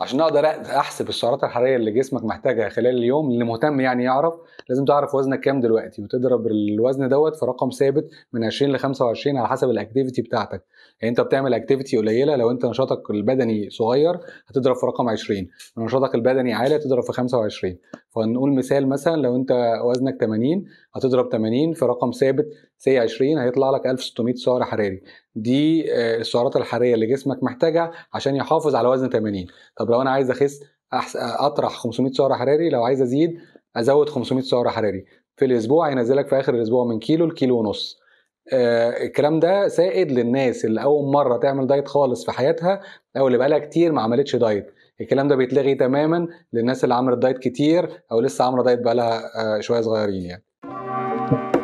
عشان اقدر احسب السعرات الحراريه اللي جسمك محتاجها خلال اليوم اللي مهتم يعني يعرف لازم تعرف وزنك كام دلوقتي وتضرب الوزن دوت في رقم ثابت من 20 ل 25 على حسب الاكتيفيتي بتاعتك يعني انت بتعمل اكتيفيتي قليله لو انت نشاطك البدني صغير هتضرب في رقم 20 لو نشاطك البدني عالي هتضرب في 25 فنقول مثال مثلا لو انت وزنك 80 هتضرب 80 في رقم ثابت سي 20 هيطلع لك 1600 سعر حراري دي آه، السعرات الحراريه اللي جسمك محتاجها عشان يحافظ على وزن 80 طب لو انا عايز اخس آه، اطرح 500 سعر حراري لو عايز ازيد ازود 500 سعر حراري في الاسبوع هينزلك في اخر الاسبوع من كيلو لكيلو ونص آه، الكلام ده سائد للناس اللي اول مره تعمل دايت خالص في حياتها او اللي بقالها كتير ما عملتش دايت الكلام ده بيتلغي تماما للناس اللي عملت دايت كتير او لسه عامله دايت بقالها آه، شويه صغيرين يعني